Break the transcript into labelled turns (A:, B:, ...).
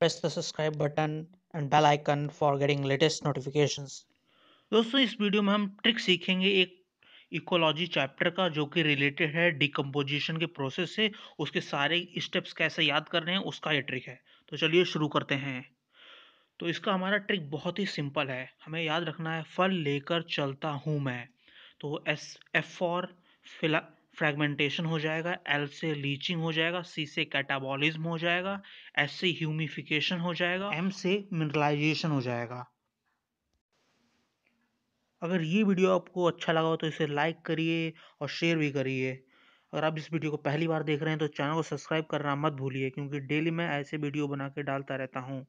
A: press the subscribe button and bell icon for getting latest notifications
B: दोस्तों इस video में हम ट्रिक सीखेंगे एक इकोलॉजी चैप्टर का जो कि रिलेटेड है डिकम्पोजिशन के प्रोसेस से उसके सारे स्टेप्स कैसे याद करने हैं उसका ये ट्रिक है तो चलिए शुरू करते हैं तो इसका हमारा ट्रिक बहुत ही सिंपल है हमें याद रखना है फल लेकर चलता हूँ मैं तो एस एफ फॉर फिला फ्रेगमेंटेशन हो जाएगा एल से लीचिंग हो जाएगा सी से कैटाबॉलिज्म हो जाएगा एस से ह्यूमिफिकेशन हो जाएगा एम से मिनरलाइजेशन हो जाएगा अगर ये वीडियो आपको अच्छा लगा हो तो इसे लाइक करिए और शेयर भी करिए अगर आप इस वीडियो को पहली बार देख रहे हैं तो चैनल को सब्सक्राइब करना मत भूलिए क्योंकि डेली मैं ऐसे वीडियो बना के डालता रहता हूँ